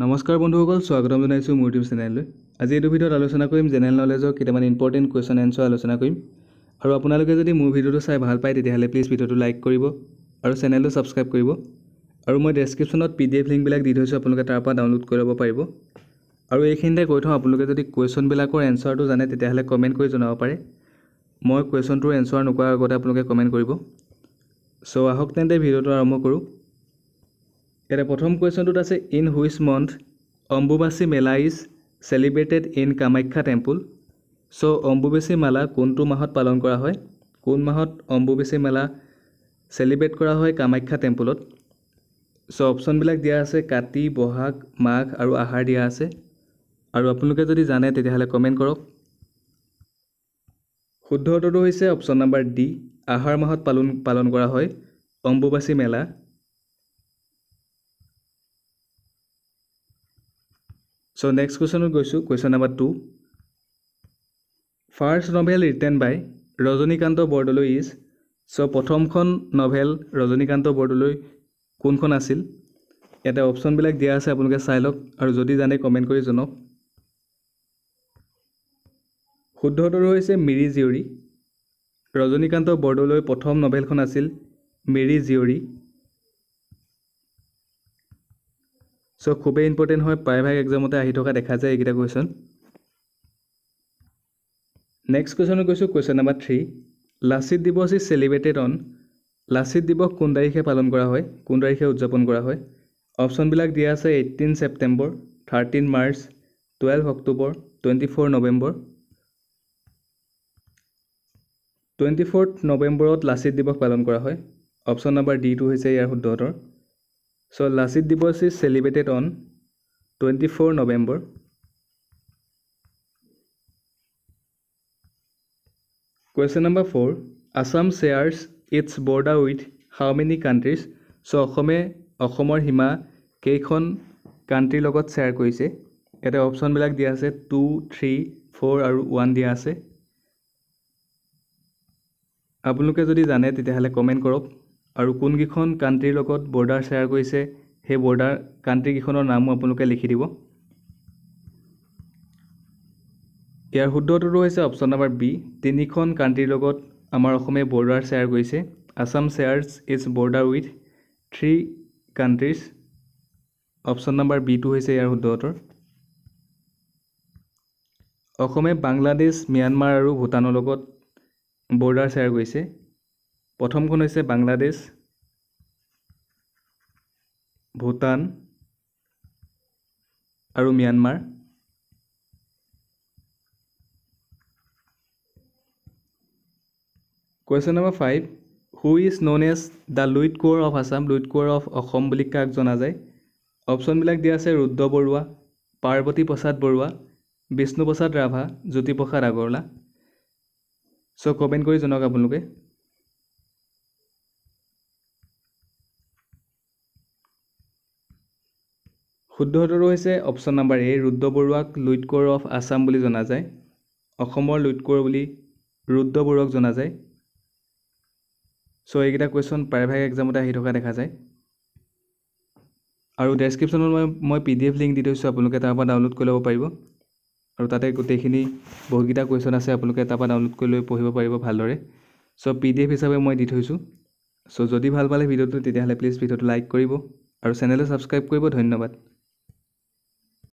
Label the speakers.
Speaker 1: নমস্কাৰ বন্ধুসকল স্বাগতম জনাইছোঁ মোৰ ইউটিউব চেনেললৈ আজি এইটো ভিডিঅ'ত আলোচনা কৰিম জেনেৰেল নলেজৰ কেইটামান ইম্পৰ্টেণ্ট কুৱেশ্যন এনচাৰ আলোচনা কৰিম আৰু আপোনালোকে যদি মোৰ ভিডিঅ'টো চাই ভাল পায় তেতিয়াহ'লে প্লিজ ভিডিঅ'টো লাইক কৰিব আৰু চেনেলটো ছাবস্ক্ৰাইব কৰিব আৰু মই ডেছক্ৰিপশ্যনত পি ডি এফ লিংকবিলাক দি থৈছোঁ আপোনালোকে তাৰ পৰা ডাউনলোড কৰি ল'ব পাৰিব আৰু এইখিনিতে কৈ থওঁ আপোনালোকে যদি কুৱেশ্যনবিলাকৰ এনচাৰটো জানে তেতিয়াহ'লে কমেণ্ট কৰি জনাব পাৰে মই কুৱেশ্যনটোৰ এনচাৰ নোকোৱাৰ আগতে আপোনালোকে কমেণ্ট কৰিব চ' আহক তেন্তে ভিডিঅ'টো আৰম্ভ কৰোঁ এতিয়া প্ৰথম কুৱেশ্যনটোত আছে in which month Ambubachi Mela is celebrated in Kamakhya temple so' Ambubachi Mela কোনটো মাহত পালন কৰা হয় কোন মাহত অম্বুবাচী মেলা চেলিব্ৰেট কৰা হয় কামাখ্যা টেম্পুলত চ' অপশ্যনবিলাক দিয়া আছে কাতি বহাগ মাঘ আৰু আহাৰ দিয়া আছে আৰু আপোনালোকে যদি জানে তেতিয়াহ'লে কমেণ্ট কৰক শুদ্ধ উত্তৰটো হৈছে অপশ্যন নাম্বাৰ ডি আহাৰ মাহত পালন পালন কৰা হয় অম্বুবাচী মেলা চ' নেক্সট কুৱেশ্যনত গৈছোঁ question number two first novel written by Rajanikanta Bordoloi is so' প্ৰথমখন নভেল ৰজনীকান্ত বৰদলৈ কোনখন আছিল ইয়াতে অপশ্যনবিলাক দিয়া আছে আপোনালোকে চাই লওক আৰু যদি জানে কমেণ্ট কৰি জনাওক শুদ্ধ উত্তৰ হৈছে মিৰি জীয়ৰী ৰজনীকান্ত বৰদলৈ প্ৰথম নভেলখন আছিল মিৰি জীয়ৰী চ' খুবেই ইম্পৰ্টেণ্ট হয় প্ৰায়ভাগ এক্সামতে আহি থকা দেখা যায় এইকেইটা কুৱেশ্যন নেক্সট কুৱেশ্যনত কৈছোঁ question number three Lachit Divas is celebrated on Lachit দিৱস কোন তাৰিখে পালন কৰা হয় কোন তাৰিখে উদযাপন কৰা হয় অপশ্যনবিলাক দিয়া আছে eighteen September thirteen March twelve October twenty four November twenty fourth নৱেম্বৰত লাচিত দিৱস পালন কৰা হয় অপশ্যন নাম্বাৰ ডিটো হৈছে ইয়াৰ শুদ্ধ উত্তৰ so' Lachit Divas is celebrated on twenty four November question number four Assam shares its border with how many countries so' অসমে অসমৰ সীমা কেইখন কাণ্ট্ৰিৰ লগত শ্বেয়াৰ কৰিছে ইয়াতে অপশ্যনবিলাক দিয়া আছে টু থ্ৰী ফ'ৰ আৰু ওৱান দিয়া আছে আপোনালোকে যদি জানে তেতিয়াহ'লে কমেণ্ট কৰক আৰু কোনকেইখন কাণ্ট্ৰিৰ লগত বৰ্ডাৰ শ্বেয়াৰ কৰিছে সেই বৰ্ডাৰ কাণ্ট্ৰিকেইখনৰ নামো আপোনালোকে লিখি দিব ইয়াৰ শুদ্ধটোতো হৈছে অপশ্যন নাম্বাৰ বি তিনিখন কাণ্ট্ৰিৰ লগত আমাৰ অসমে বৰ্ডাৰ শ্বেয়াৰ কৰিছে Assam shares is border with three countries option number বিটো হৈছে ইয়াৰ শুদ্ধটোৰ অসমে বাংলাদেশ ম্যানমাৰ আৰু ভূটানৰ লগত বৰ্ডাৰ শ্বেয়াৰ কৰিছে প্ৰথমখন হৈছে বাংলাদেশ ভূটান আৰু Myanmar question number five who is known as the Luit Konwar of Assam Luit Konwar of Assam বুলি কাক জনা যায় অপশ্যনবিলাক দিয়া আছে ৰুদ্ৰ বৰুৱা পাৰ্বতী প্ৰসাদ বৰুৱা বিষ্ণুপ্ৰসাদ ৰাভা জ্যোতিপ্ৰসাদ আগৰলা চ' কমেণ্ট কৰি জনাওক আপোনালোকে শুদ্ধ উত্তৰটো হৈছে অপশ্যন নাম্বাৰ এ ৰুদ্ৰ বৰুৱাক লুইট কৌৰ অফ আছাম বুলি জনা যায় অসমৰ লুইট কৌৰ বুলি ৰুদ্ৰ বৰুৱাক জনা যায় ছ' এইকেইটা কুৱেশ্যন প্ৰায়ভাগ এক্সামতে আহি থকা দেখা যায় আৰু ডেছক্ৰিপশ্যনত মই মই পি ডি এফ লিংক দি থৈছোঁ আপোনালোকে তাৰপৰা ডাউনলোড কৰি ল'ব পাৰিব আৰু তাতে গোটেইখিনি বহুকেইটা কুৱেশ্যন আছে আপোনালোকে তাৰপৰা ডাউনলোড কৰি লৈ পঢ়িব পাৰিব ভালদৰে চ' পি ডি এফ হিচাপে মই দি থৈছোঁ চ' যদি ভাল পালে ভিডিঅ'টো তেতিয়াহ'লে প্লিজ ভিডিঅ'টো লাইক কৰিব আৰু চেনেলটো ছাবস্ক্ৰাইব কৰিব ধন্যবাদ